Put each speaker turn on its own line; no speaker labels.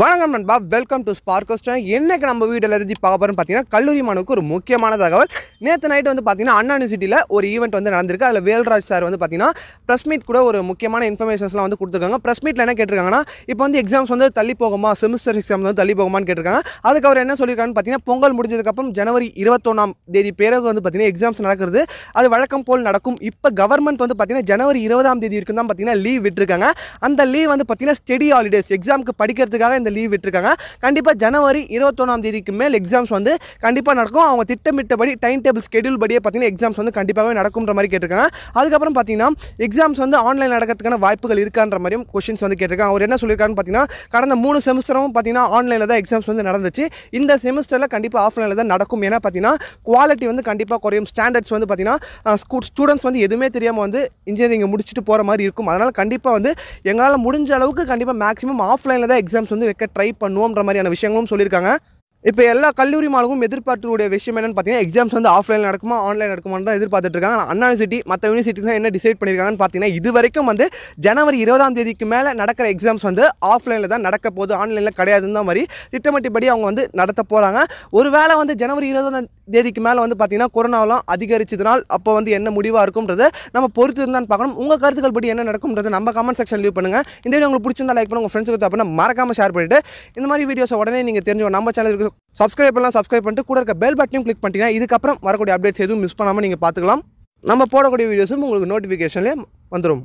வணக்கம் நண்பா welcome to ஸ்பார்க்கோஸ்டன் என்னைக்கு நம்ம வீட்டில் எதிர்த்து பார்க்க போகிறோம் பார்த்தீங்கன்னா கல்லூரி மனுக்கு ஒரு முக்கியமான தகவல் நேற்று நைட்டு வந்து பார்த்தீங்கன்னா அண்ணா யூனிவர்சிட்டியில் ஒரு ஈவெண்ட் வந்து நடந்திருக்கு அதில் வேல்ராஜ் சார் வந்து பார்த்தீங்கன்னா ப்ரெஸ் மீட் கூட ஒரு முக்கியமான இன்ஃபர்மேஷன்ஸ்லாம் வந்து கொடுத்துருக்காங்க ப்ரெஸ் மீட்டில் என்ன கேட்டிருக்காங்கன்னா இப்போ வந்து எக்ஸாம்ஸ் வந்து தள்ளி போகுமா செமிஸ்டர் எக்ஸாம்ஸ் வந்து தள்ளி போகுமான்னு கேட்டிருக்காங்க அதுக்கு அவர் என்ன சொல்லியிருக்காங்கன்னு பார்த்தீங்கன்னா பொங்கல் முடிஞ்சதுக்கப்புறம் ஜனவரி இருபத்தொன்னாம் தேதி பிறகு வந்து பார்த்திங்கன்னா எக்ஸாம்ஸ் நடக்கிறது அது வழக்கம் போல் நடக்கும் இப்போ கவர்மெண்ட் வந்து பார்த்திங்கன்னா ஜனவரி இருபதாம் தேதி வரைக்கும் தான் பார்த்தீங்கன்னா லீவ் விட்டுருக்காங்க அந்த லீவ் வந்து பார்த்திங்கன்னா ஸ்டெடி ஹாலிடேஸ் எக்ஸாமுக்கு படிக்கிறதுக்காக தான் இந்த லீவ் விட்டுருக்காங்க கண்டிப்பாக ஜனவரி இருபத்தொன்னாம் தேதிக்கு மேல் எக்ஸாம்ஸ் வந்து கண்டிப்பாக நடக்கும் அவங்க திட்டமிட்டபடி டைம் டேபிள் ஸ்கெடியூல் படியே பார்த்தீங்கன்னா எக்ஸாம்ஸ் வந்து கண்டிப்பாகவே நடக்கும்ன்ற மாதிரி கேட்டிருக்காங்க அதுக்கப்புறம் பார்த்தீங்கன்னா எக்ஸாம்ஸ் வந்து ஆன்லைன் நடக்கிறதுக்கான வாய்ப்புகள் இருக்கான்ற மாதிரியும் கொஸ்டின்ஸ் வந்து கேட்டிருக்காங்க அவர் என்ன சொல்லியிருக்காருன்னு பார்த்தீங்கன்னா கடந்த மூணு செமஸ்டரும் பார்த்தீங்கன்னா ஆன்லைனில் தான் எக்ஸாம்ஸ் வந்து நடந்துச்சு இந்த செமஸ்டரில் கண்டிப்பாக ஆஃப்லைனில் தான் நடக்கும் ஏன்னா பார்த்தீங்கன்னா குவாலிட்டி வந்து கண்டிப்பாக குறையும் ஸ்டாண்டர்ட்ஸ் வந்து பார்த்தீங்கன்னா ஸ்கூ ஸ்டூடெண்ட்ஸ் வந்து எதுவுமே தெரியாமல் வந்து இன்ஜினியரிங் முடிச்சுட்டு போகிற மாதிரி இருக்கும் அதனால் கண்டிப்பாக வந்து எங்களால் முடிஞ்ச அளவுக்கு கண்டிப்பாக மேக்ஸிமம் ஆஃப்லைனில் தான் எக்ஸாம்ஸ் வந்து வைக்க ட்ரை பண்ணுவோம்ன்ற மாதிரியான விஷயங்களும் சொல்லியிருக்காங்க இப்போ எல்லா கல்லூரி மாணவர்களும் எதிர்பார்க்கக்கூடிய விஷயம் என்னென்னு பார்த்தீங்கன்னா எக்ஸாம்ஸ் வந்து ஆஃப்லைன் நடக்குமா ஆன்லைன் நடக்குமான்னு தான் எதிர்பார்த்துட்டு இருக்காங்க அண்ணா யூனிவர்சிட்டி மற்ற தான் என்ன டிசைட் பண்ணியிருக்காங்கன்னு பார்த்தீங்கன்னா இது வரைக்கும் வந்து ஜனவரி இருபதாம் தேதிக்கு மேலே நடக்கிற எக்ஸாம்ஸ் வந்து ஆஃப்லைனில் தான் நடக்க போது ஆன்லைனில் கிடையாதுன்னு தான் மாதிரி திட்டமிட்டபடி அவங்க வந்து நடத்த போகிறாங்க வேளை வந்து ஜனவரி இருபதாம் தேதிக்கு மேலே வந்து பார்த்தீங்கன்னா கொரோனாவெலாம் அதிகரிச்சதுனால் அப்போ வந்து என்ன முடிவாக இருக்கும்ன்றது நம்ம பொறுத்து இருந்தான்னு பார்க்கணும் உங்கள் கருத்துக்கள் படி என்ன நடக்கும்ன்றது நம்ம கமெண்ட் செக்ஷன் லீவ் பண்ணுங்கள் இந்த வீடியோ உங்களுக்கு பிடிச்சிருந்தா லைக் பண்ணுங்கள் உங்கள் ஃப்ரெண்ட்ஸுக்கு அப்படின்னா மறக்காமல் ஷேர் பண்ணிவிட்டு இந்த மாதிரி வீடியோஸை உடனே நீங்கள் தெரிஞ்சுக்கணும் நம்ம சேனலுக்கு சப்ஸ்கிரைப் பண்ணலாம் சப்ஸ்கிரைப் பண்ணிட்டு கூட இருக்க பெல் பட்டனையும் கிளிக் பண்ணிட்டீங்கன்னா இதுக்கப்புறம் வரக்கூடிய அப்டேட்ஸ் எதுவும் மிஸ் பண்ணாமல் நீங்கள் பார்த்துக்கலாம் நம்ம போடக்கூடிய வீடியோஸும் உங்களுக்கு நோட்டிஃபிகேஷன்லேயே வந்துடும்